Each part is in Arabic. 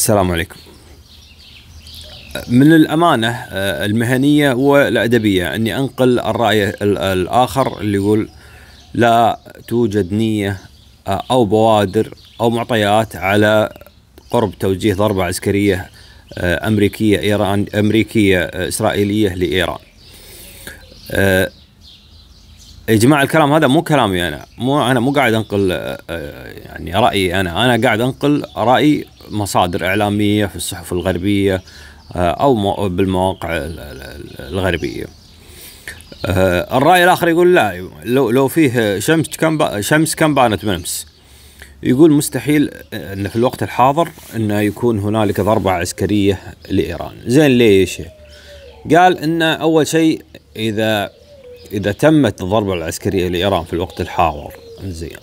السلام عليكم من الأمانة آه، المهنية والأدبية أني أنقل الرأي الآخر اللي يقول لا توجد نية آه، أو بوادر أو معطيات على قرب توجيه ضربة عسكرية آه، أمريكية إيران أمريكية إسرائيلية لإيران يا جماعه الكلام هذا مو كلامي انا مو انا مو قاعد انقل آه، آه، يعني رايي انا انا قاعد انقل راي مصادر اعلاميه في الصحف الغربيه آه، او بالمواقع الغربيه الراي الاخر يقول لا لو لو فيه شمس كم شمس كم بانت بنمس يقول مستحيل ان في الوقت الحاضر انه يكون هنالك ضربه عسكريه لايران زين ليش قال ان اول شيء اذا اذا تمت الضربه العسكريه لايران في الوقت الحاضر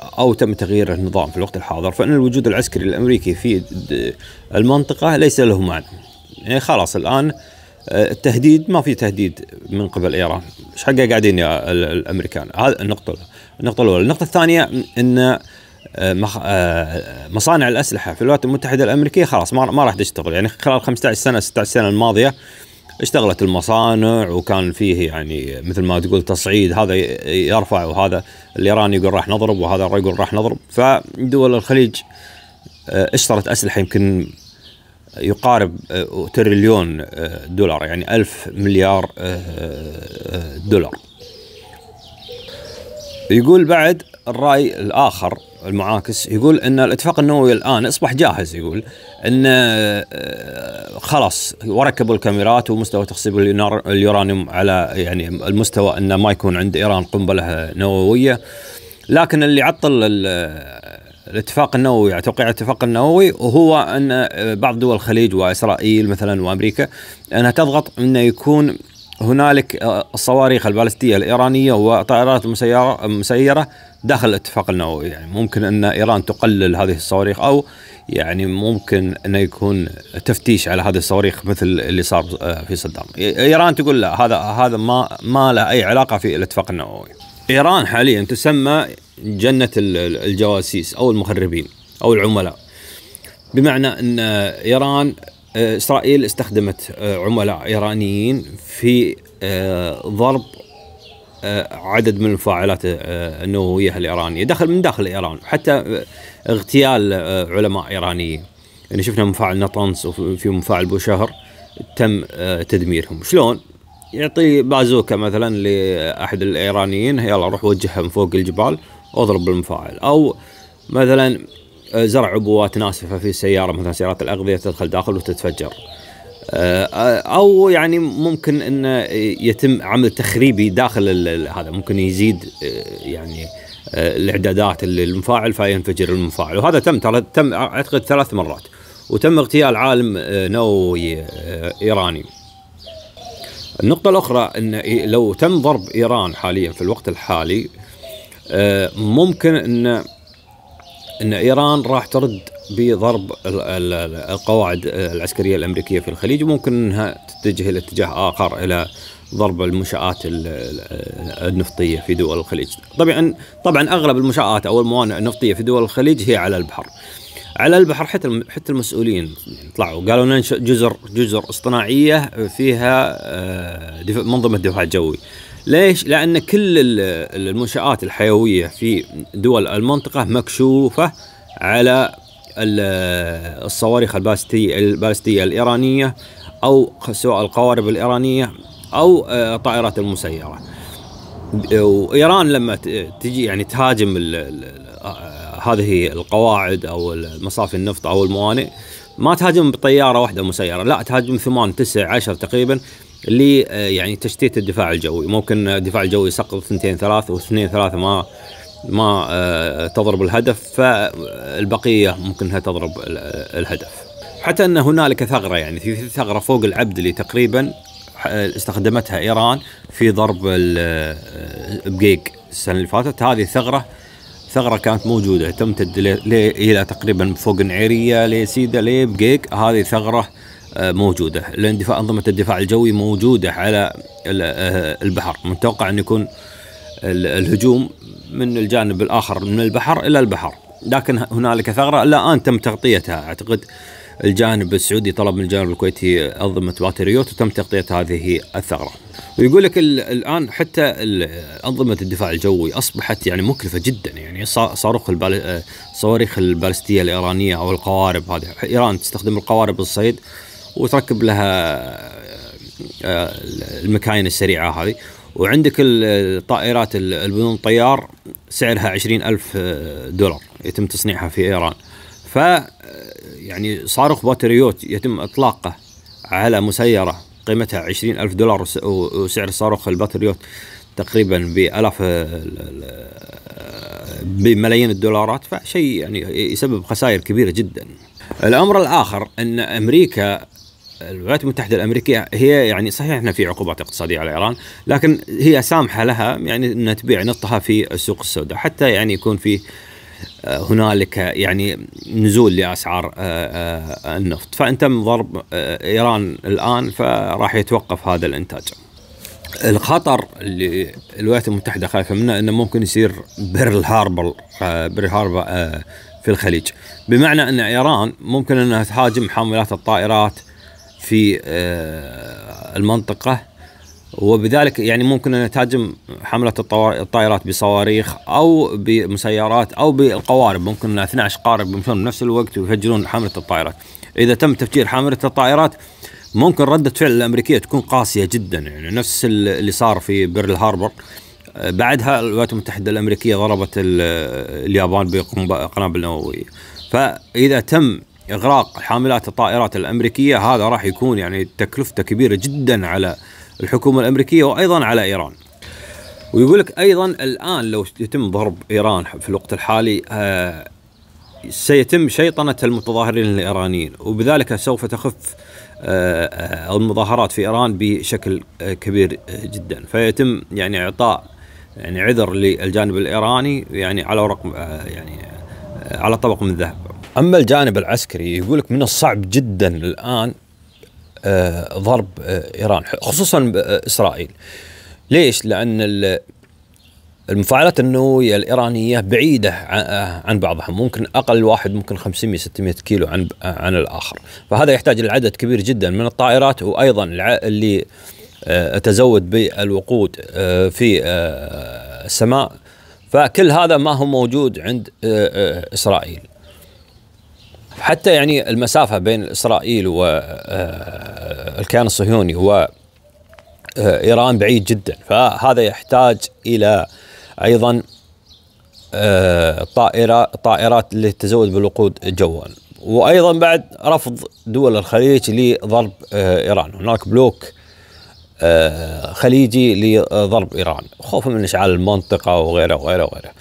او تم تغيير النظام في الوقت الحاضر فان الوجود العسكري الامريكي في المنطقه ليس له معنى يعني خلاص الان آه، التهديد ما في تهديد من قبل ايران ايش حقه قاعدين يا الامريكان هذا النقطه النقطه الاولى النقطه الثانيه ان آه، آه، مصانع الاسلحه في الولايات المتحده الامريكيه خلاص ما راح تشتغل يعني خلال 15 سنه 16 سنه الماضيه اشتغلت المصانع وكان فيه يعني مثل ما تقول تصعيد هذا يرفع وهذا الايراني يقول راح نضرب وهذا يقول راح نضرب فدول الخليج آه، اشترت اسلحه يمكن يقارب آه، تريليون آه، دولار يعني ألف مليار دولار يقول بعد الرأي الآخر المعاكس يقول ان الاتفاق النووي الان اصبح جاهز يقول ان آه، خلاص وركبوا الكاميرات ومستوى تخصيب اليورانيوم على يعني المستوى انه ما يكون عند ايران قنبله نوويه لكن اللي عطل آه، الاتفاق النووي يعني توقيع الاتفاق النووي وهو ان آه، بعض دول الخليج واسرائيل مثلا وامريكا انها تضغط انه يكون هنالك آه، الصواريخ البالستية الإيرانية وطائرات المسيرة, مسيره داخل الاتفاق النووي يعني ممكن أن إيران تقلل هذه الصواريخ أو يعني ممكن أنه يكون تفتيش على هذه الصواريخ مثل اللي صار آه، في صدام إيران تقول لا هذا هذا ما ما له أي علاقة في الاتفاق النووي إيران حاليا تسمى جنة الجواسيس أو المخربين أو العملاء بمعنى أن إيران آه، إسرائيل استخدمت آه، عملاء إيرانيين في آه، ضرب عدد من المفاعلات النووية الإيرانية دخل من داخل إيران حتى اغتيال علماء إيرانيين يعني شفنا مفاعل نطنس وفي مفاعل بوشهر تم تدميرهم شلون يعطي بازوكا مثلا لاحد الايرانيين يلا روح وجهها من فوق الجبال واضرب بالمفاعل او مثلا آه، زرع عبوات ناسفه في السياره مثلا سيارات الاغذيه تدخل داخل وتتفجر آه، آه، او يعني ممكن انه يتم عمل تخريبي داخل هذا ممكن يزيد يعني الاعدادات للمفاعل فينفجر المفاعل وهذا تم ترى تم اعتقد ثلاث مرات وتم اغتيال عالم نووي ايراني النقطة الأخرى أن لو تم ضرب إيران حاليا في الوقت الحالي ممكن أن ان ايران راح ترد بضرب القواعد العسكريه الامريكيه في الخليج وممكن انها تتجه الى اتجاه اخر الى ضرب المنشآت النفطية في دول الخليج طبعا طبعا أغلب المنشآت أو الموانئ النفطية في دول الخليج هي على البحر على البحر حتى حتى المسؤولين طلعوا قالوا ننشئ جزر جزر اصطناعية فيها آه، منظمه دفاع جوي ليش؟ لأن كل المنشآت الحيوية في دول المنطقة مكشوفة على الصواريخ البالستية الإيرانية أو سواء القوارب الإيرانية أو الطائرات آه، المسيرة وإيران لما تجي يعني تهاجم آه، هذه القواعد أو مصافي النفط أو الموانئ ما تهاجم بطيارة واحدة مسيرة لا تهاجم ثمان تسع عشر تقريبا اللي آه، يعني تشتيت الدفاع الجوي ممكن الدفاع الجوي يسقط اثنتين ثلاث واثنين ثلاثه ما ما آه، تضرب الهدف فالبقيه ممكن انها تضرب آه، الهدف حتى ان هنالك ثغره يعني في ثغره فوق العبد اللي تقريبا استخدمتها ايران في ضرب البقيق السنه اللي فاتت هذه الثغره ثغره كانت موجوده تمتد الى تقريبا فوق نعيريه لسيده لبقيق هذه ثغره آه، موجودة الاندفاع أنظمة الدفاع الجوي موجودة على آه، البحر متوقع أن يكون الهجوم من الجانب الآخر من البحر إلى البحر لكن هنالك ثغرة لا الآن تم تغطيتها أعتقد الجانب السعودي طلب من الجانب الكويتي أنظمة باتريوت وتم تغطية هذه الثغرة ويقول لك الآن حتى أنظمة الدفاع الجوي أصبحت يعني مكلفة جدا يعني صاروخ البال... الصواريخ آه، البالستية الإيرانية أو القوارب هذه إيران تستخدم القوارب الصيد وتركب لها آه، المكاين السريعه هذه وعندك الطائرات البدون طيار سعرها عشرين ألف آه، دولار يتم تصنيعها في إيران ف آه، يعني صاروخ باتريوت يتم إطلاقه على مسيرة قيمتها عشرين ألف دولار وسعر صاروخ الباتريوت تقريبا بألاف بملايين الدولارات فشيء يعني يسبب خسائر كبيرة جدا الأمر الآخر أن أمريكا الولايات المتحده الامريكيه هي يعني صحيح احنا في عقوبات اقتصاديه على ايران لكن هي سامحه لها يعني انها تبيع نطها في السوق السوداء حتى يعني يكون في آه، هنالك يعني نزول لاسعار آه، آه، النفط فانتم ضرب ايران الان فراح يتوقف هذا الانتاج. الخطر اللي الولايات المتحده خايفه منه انه ممكن يصير بيرل هاربر بيرل هاربر في الخليج بمعنى ان ايران ممكن انها تهاجم حاملات الطائرات في آه، المنطقة وبذلك يعني ممكن أن تهاجم حملة الطائرات بصواريخ أو بمسيرات أو بالقوارب ممكن 12 قارب يمشون بنفس الوقت ويفجرون حملة الطائرات إذا تم تفجير حملة الطائرات ممكن ردة فعل الأمريكية تكون قاسية جدا يعني نفس اللي صار في بيرل هاربر بعدها الولايات المتحدة الأمريكية ضربت اليابان بقنابل نووية فإذا تم اغراق حاملات الطائرات الامريكيه هذا راح يكون يعني تكلفته كبيره جدا على الحكومه الامريكيه وايضا على ايران. ويقول لك ايضا الان لو يتم ضرب ايران في الوقت الحالي آه سيتم شيطنه المتظاهرين الايرانيين وبذلك سوف تخف آه, آه، المظاهرات في ايران بشكل آه كبير آه، جدا فيتم يعني اعطاء يعني عذر للجانب الايراني يعني على رقم آه، يعني على طبق من ذهب اما الجانب العسكري يقول لك من الصعب جدا الان آه، ضرب آه، ايران خصوصا آه، اسرائيل ليش لان المفاعلات النوويه الايرانيه بعيده عن بعضها ممكن اقل واحد ممكن 500 600 كيلو عن عن الاخر فهذا يحتاج الى عدد كبير جدا من الطائرات وايضا اللي تزود بالوقود في السماء فكل هذا ما هو موجود عند اسرائيل حتى يعني المسافة بين إسرائيل والكيان آه، آه، الصهيوني آه، إيران بعيد جدا فهذا يحتاج إلى أيضا طائرة طائرات للتزود بالوقود جوا وأيضا بعد رفض دول الخليج لضرب إيران هناك بلوك خليجي لضرب إيران خوفا من إشعال المنطقة وغيره وغيره وغيره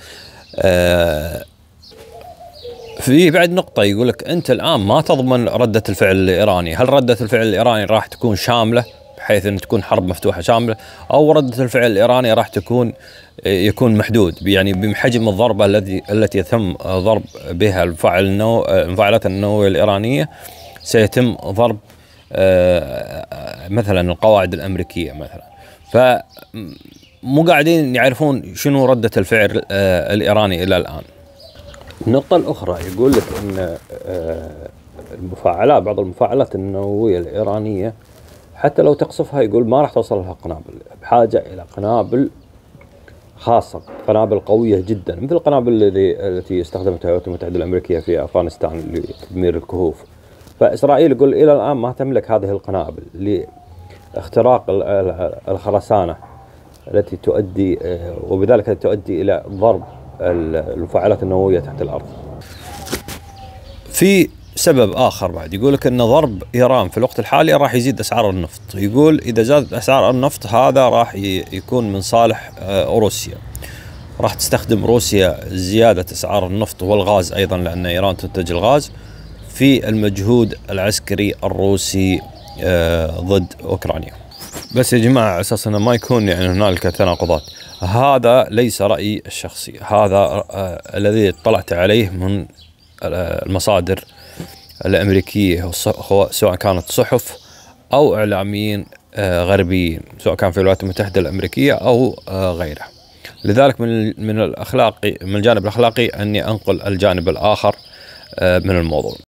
في بعد نقطة يقول لك أنت الآن ما تضمن ردة الفعل الإيراني، هل ردة الفعل الإيراني راح تكون شاملة بحيث أن تكون حرب مفتوحة شاملة أو ردة الفعل الإيراني راح تكون يكون محدود يعني بحجم الضربة التي التي يتم ضرب بها المفاعل النو... المفاعلات النووية الإيرانية سيتم ضرب آه، مثلا القواعد الأمريكية مثلا ف مو قاعدين يعرفون شنو ردة الفعل آه، الإيراني إلى الآن النقطة الأخرى يقول لك أن آه، المفاعلات بعض المفاعلات النووية الإيرانية حتى لو تقصفها يقول ما راح توصل لها قنابل بحاجة إلى قنابل خاصة قنابل قوية جدا مثل القنابل الذي التي استخدمتها الولايات المتحدة الأمريكية في أفغانستان لتدمير الكهوف فإسرائيل يقول إلى الآن ما تملك هذه القنابل لاختراق الخرسانة التي تؤدي آه، وبذلك تؤدي إلى ضرب المفاعلات النوويه تحت الارض. في سبب اخر بعد يقول لك ان ضرب ايران في الوقت الحالي راح يزيد اسعار النفط، يقول اذا زادت اسعار النفط هذا راح يكون من صالح آه، روسيا. راح تستخدم روسيا زياده اسعار النفط والغاز ايضا لان ايران تنتج الغاز في المجهود العسكري الروسي آه، ضد اوكرانيا. بس يا جماعه انه ما يكون يعني هنالك تناقضات. هذا ليس رأيي الشخصي هذا آه، الذي اطلعت عليه من آه، المصادر الأمريكية سواء كانت صحف أو إعلاميين آه، غربيين سواء كان في الولايات المتحدة الأمريكية أو غيرها لذلك من من الأخلاقي من الجانب الأخلاقي أني أنقل الجانب الآخر من الموضوع